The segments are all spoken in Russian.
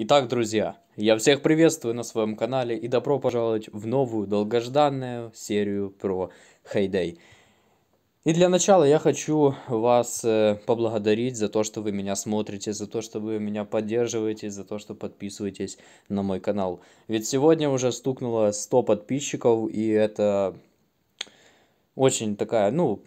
Итак, друзья, я всех приветствую на своем канале и добро пожаловать в новую долгожданную серию про Heyday. И для начала я хочу вас э, поблагодарить за то, что вы меня смотрите, за то, что вы меня поддерживаете, за то, что подписываетесь на мой канал. Ведь сегодня уже стукнуло 100 подписчиков, и это очень такая, ну,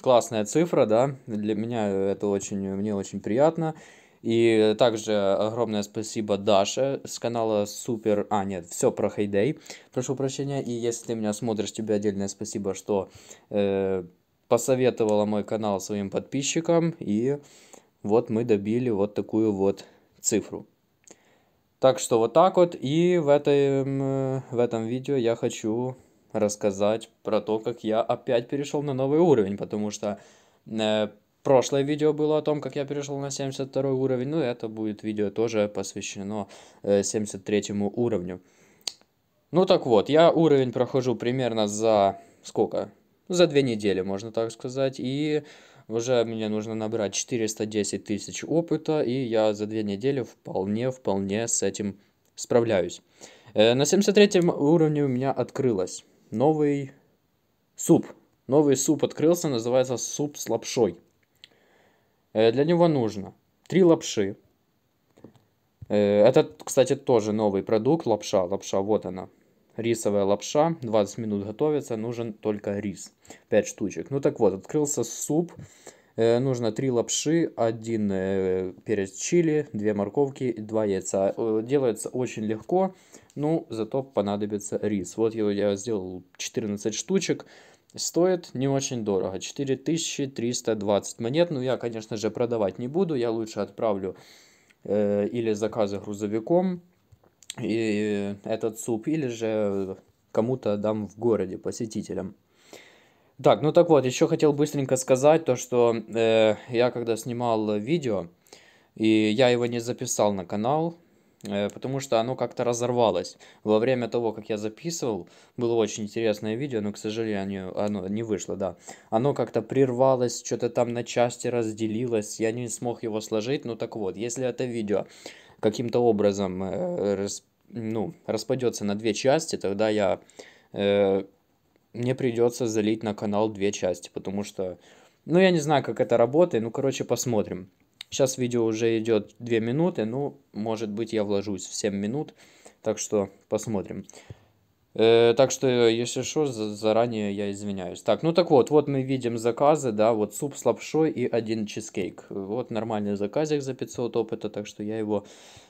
классная цифра, да, для меня это очень, мне очень приятно. И также огромное спасибо Даше с канала Супер... А, нет, все про Хейдей. Прошу прощения. И если ты меня смотришь, тебе отдельное спасибо, что э, посоветовала мой канал своим подписчикам. И вот мы добили вот такую вот цифру. Так что вот так вот. И в этом, в этом видео я хочу рассказать про то, как я опять перешел на новый уровень. Потому что... Э, Прошлое видео было о том, как я перешел на 72 уровень, ну это будет видео тоже посвящено 73 э, уровню. Ну так вот, я уровень прохожу примерно за сколько? За две недели, можно так сказать, и уже мне нужно набрать 410 тысяч опыта, и я за две недели вполне-вполне с этим справляюсь. Э, на 73 уровне у меня открылось новый суп. Новый суп открылся, называется суп с лапшой. Э, для него нужно три лапши. Э, Это, кстати, тоже новый продукт, лапша, лапша, вот она. Рисовая лапша, 20 минут готовится, нужен только рис, 5 штучек. Ну так вот, открылся суп, э, нужно 3 лапши, 1 перец чили, 2 морковки и 2 яйца. Делается очень легко, ну зато понадобится рис. Вот я сделал 14 штучек, Стоит не очень дорого, 4320 монет. Ну, я, конечно же, продавать не буду, я лучше отправлю э, или заказы грузовиком, и этот суп, или же кому-то дам в городе, посетителям. Так, ну так вот, еще хотел быстренько сказать то, что э, я когда снимал видео, и я его не записал на канал, Э, потому что оно как-то разорвалось. Во время того, как я записывал, было очень интересное видео, но, к сожалению, оно не вышло, да. Оно как-то прервалось, что-то там на части разделилось, я не смог его сложить. Ну так вот, если это видео каким-то образом э, рас, ну, распадется на две части, тогда я... Э, мне придется залить на канал две части, потому что... Ну, я не знаю, как это работает, ну, короче, посмотрим. Сейчас видео уже идет 2 минуты, ну, может быть, я вложусь в 7 минут, так что посмотрим. Э, так что, если что, заранее я извиняюсь. Так, ну так вот, вот мы видим заказы, да, вот суп с лапшой и один чизкейк. Вот нормальный заказик за 500 опыта, так что я его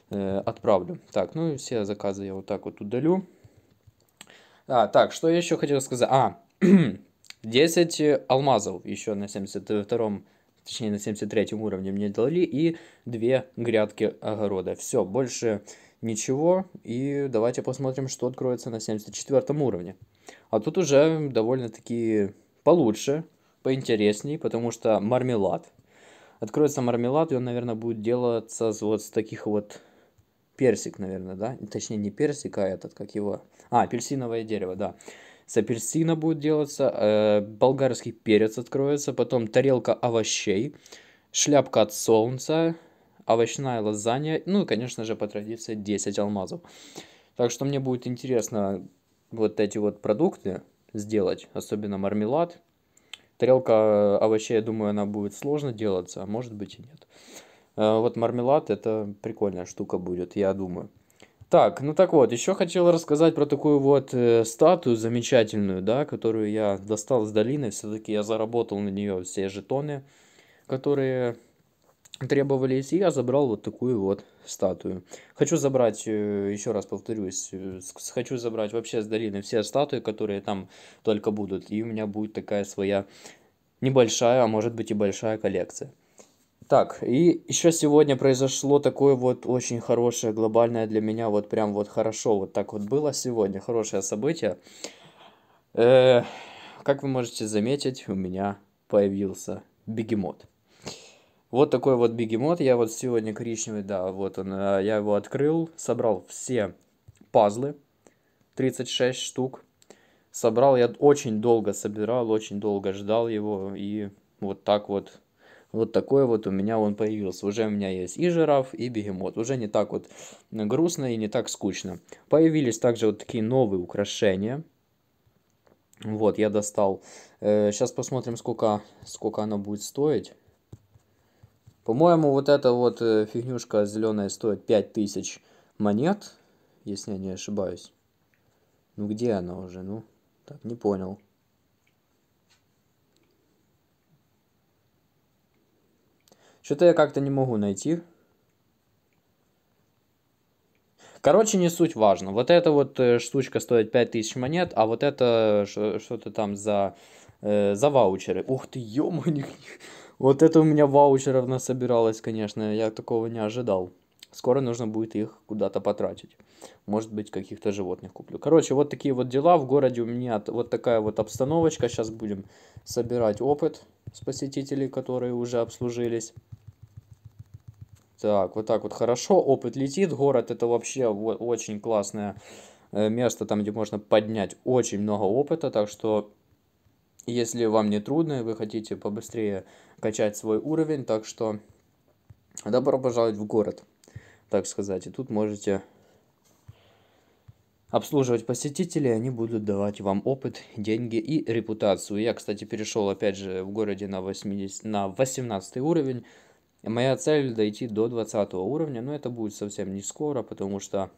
э, отправлю. Так, ну и все заказы я вот так вот удалю. А, так, что я еще хотел сказать? А, 10 алмазов еще на 72-м точнее на 73 уровне мне дали, и две грядки огорода. Все, больше ничего, и давайте посмотрим, что откроется на 74 уровне. А тут уже довольно-таки получше, поинтересней, потому что мармелад. Откроется мармелад, и он, наверное, будет делаться вот с таких вот персик, наверное, да? Точнее, не персик, а этот, как его... А, апельсиновое дерево, да с апельсина будет делаться, э, болгарский перец откроется, потом тарелка овощей, шляпка от солнца, овощная лазанья, ну и, конечно же, по традиции 10 алмазов. Так что мне будет интересно вот эти вот продукты сделать, особенно мармелад. Тарелка э, овощей, я думаю, она будет сложно делаться, а может быть и нет. Э, вот мармелад это прикольная штука будет, я думаю. Так, ну так вот, еще хотел рассказать про такую вот э, статую замечательную, да, которую я достал с долины. Все-таки я заработал на нее все жетоны, которые требовались, и я забрал вот такую вот статую. Хочу забрать, э, еще раз повторюсь, э, хочу забрать вообще с долины все статуи, которые там только будут, и у меня будет такая своя небольшая, а может быть и большая коллекция. Так, и еще сегодня произошло такое вот очень хорошее глобальное для меня, вот прям вот хорошо, вот так вот было сегодня, хорошее событие. Э, как вы можете заметить, у меня появился бегемот. Вот такой вот бегемот, я вот сегодня коричневый, да, вот он, э, я его открыл, собрал все пазлы, 36 штук, собрал, я очень долго собирал, очень долго ждал его, и вот так вот вот такой вот у меня он появился. Уже у меня есть и жираф, и бегемот. Уже не так вот грустно и не так скучно. Появились также вот такие новые украшения. Вот, я достал. Сейчас э, посмотрим, сколько, сколько она будет стоить. По-моему, вот эта вот э, фигнюшка зеленая стоит 5000 монет, если я не ошибаюсь. Ну где она уже? Ну, так, не понял. Что-то я как-то не могу найти. Короче, не суть важно. Вот эта вот э, штучка стоит 5000 монет, а вот это что-то там за, э, за ваучеры. Ух ты, ё Вот это у меня ваучеров насобиралось, конечно. Я такого не ожидал. Скоро нужно будет их куда-то потратить. Может быть, каких-то животных куплю. Короче, вот такие вот дела. В городе у меня вот такая вот обстановочка. Сейчас будем собирать опыт с посетителей, которые уже обслужились. Так, вот так вот хорошо, опыт летит, город это вообще очень классное э, место, там где можно поднять очень много опыта, так что если вам не трудно и вы хотите побыстрее качать свой уровень, так что добро пожаловать в город, так сказать, и тут можете обслуживать посетителей, они будут давать вам опыт, деньги и репутацию. Я, кстати, перешел опять же в городе на, 80, на 18 уровень, Моя цель дойти до 20 уровня, но это будет совсем не скоро, потому что